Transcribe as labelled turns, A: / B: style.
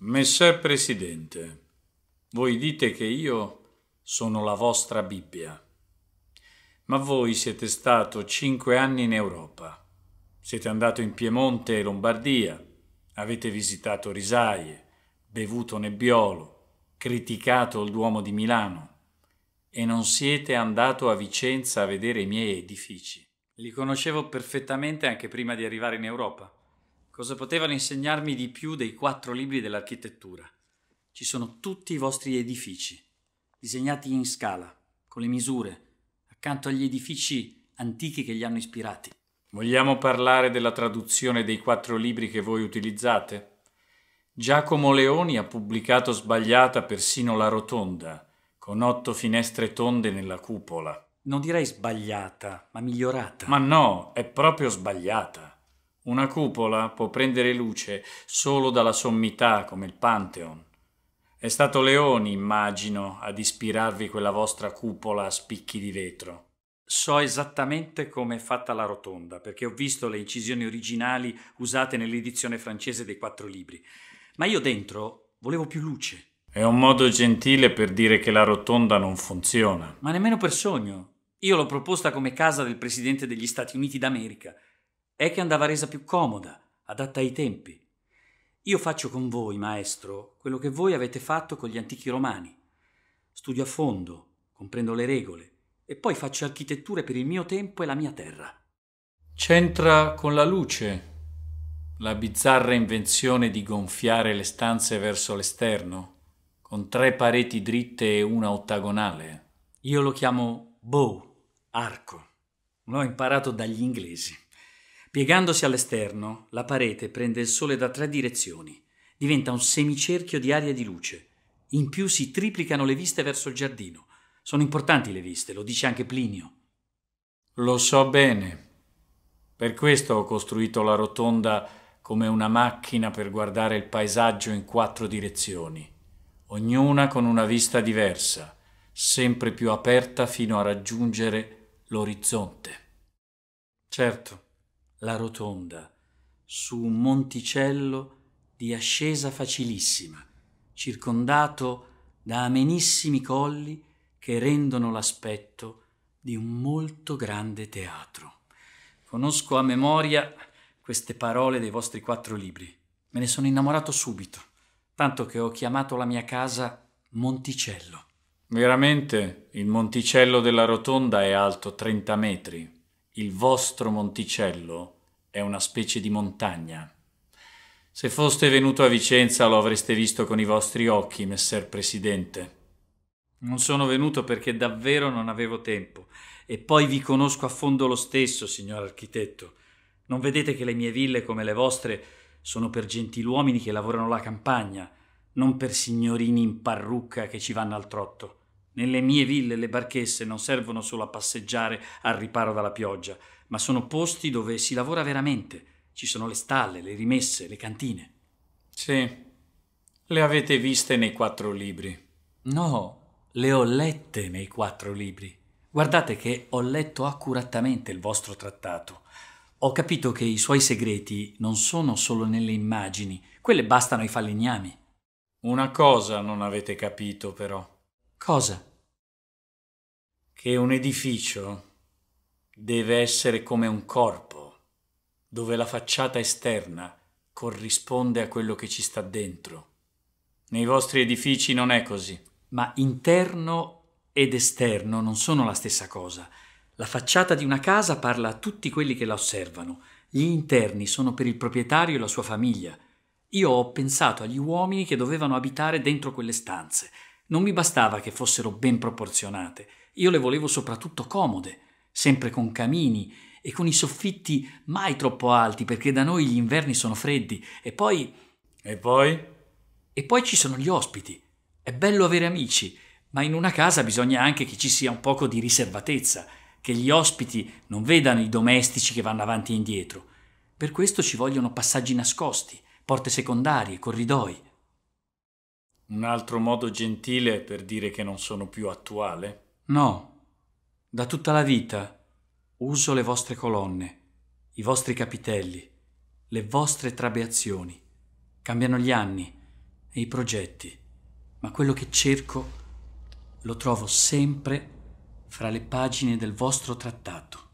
A: Messer Presidente, voi dite che io sono la vostra Bibbia, ma voi siete stato cinque anni in Europa. Siete andato in Piemonte e Lombardia, avete visitato Risaie, bevuto Nebbiolo, criticato il Duomo di Milano e non siete andato a Vicenza a vedere i miei edifici. Li conoscevo perfettamente anche prima di arrivare in Europa cosa potevano insegnarmi di più dei quattro libri dell'architettura. Ci sono tutti i vostri edifici, disegnati in scala, con le misure, accanto agli edifici antichi che li hanno ispirati. Vogliamo parlare della traduzione dei quattro libri che voi utilizzate? Giacomo Leoni ha pubblicato sbagliata persino la rotonda, con otto finestre tonde nella cupola. Non direi sbagliata, ma migliorata. Ma no, è proprio sbagliata. Una cupola può prendere luce solo dalla sommità come il Pantheon. È stato Leoni, immagino, ad ispirarvi quella vostra cupola a spicchi di vetro. So esattamente come è fatta la rotonda, perché ho visto le incisioni originali usate nell'edizione francese dei quattro libri. Ma io dentro volevo più luce. È un modo gentile per dire che la rotonda non funziona. Ma nemmeno per sogno. Io l'ho proposta come casa del presidente degli Stati Uniti d'America è che andava resa più comoda, adatta ai tempi. Io faccio con voi, maestro, quello che voi avete fatto con gli antichi romani. Studio a fondo, comprendo le regole e poi faccio architetture per il mio tempo e la mia terra. C'entra con la luce, la bizzarra invenzione di gonfiare le stanze verso l'esterno, con tre pareti dritte e una ottagonale. Io lo chiamo bow, arco. L'ho imparato dagli inglesi. Piegandosi all'esterno, la parete prende il sole da tre direzioni, diventa un semicerchio di aria di luce. In più si triplicano le viste verso il giardino. Sono importanti le viste, lo dice anche Plinio. Lo so bene. Per questo ho costruito la rotonda come una macchina per guardare il paesaggio in quattro direzioni, ognuna con una vista diversa, sempre più aperta fino a raggiungere l'orizzonte. Certo la rotonda, su un monticello di ascesa facilissima, circondato da amenissimi colli che rendono l'aspetto di un molto grande teatro. Conosco a memoria queste parole dei vostri quattro libri. Me ne sono innamorato subito, tanto che ho chiamato la mia casa Monticello. Veramente, il Monticello della Rotonda è alto 30 metri, il vostro Monticello è una specie di montagna. Se foste venuto a Vicenza lo avreste visto con i vostri occhi, messer Presidente. Non sono venuto perché davvero non avevo tempo. E poi vi conosco a fondo lo stesso, signor architetto. Non vedete che le mie ville, come le vostre, sono per gentiluomini che lavorano la campagna, non per signorini in parrucca che ci vanno al trotto. Nelle mie ville le barchesse non servono solo a passeggiare al riparo dalla pioggia, ma sono posti dove si lavora veramente. Ci sono le stalle, le rimesse, le cantine. Sì, le avete viste nei quattro libri. No, le ho lette nei quattro libri. Guardate che ho letto accuratamente il vostro trattato. Ho capito che i suoi segreti non sono solo nelle immagini, quelle bastano ai falegnami. Una cosa non avete capito però. Cosa? che un edificio deve essere come un corpo, dove la facciata esterna corrisponde a quello che ci sta dentro. Nei vostri edifici non è così. Ma interno ed esterno non sono la stessa cosa. La facciata di una casa parla a tutti quelli che la osservano. Gli interni sono per il proprietario e la sua famiglia. Io ho pensato agli uomini che dovevano abitare dentro quelle stanze. Non mi bastava che fossero ben proporzionate, io le volevo soprattutto comode, sempre con camini e con i soffitti mai troppo alti perché da noi gli inverni sono freddi e poi... E poi? E poi ci sono gli ospiti. È bello avere amici, ma in una casa bisogna anche che ci sia un poco di riservatezza, che gli ospiti non vedano i domestici che vanno avanti e indietro. Per questo ci vogliono passaggi nascosti, porte secondarie, corridoi. Un altro modo gentile per dire che non sono più attuale? No, da tutta la vita uso le vostre colonne, i vostri capitelli, le vostre trabeazioni. Cambiano gli anni e i progetti, ma quello che cerco lo trovo sempre fra le pagine del vostro trattato.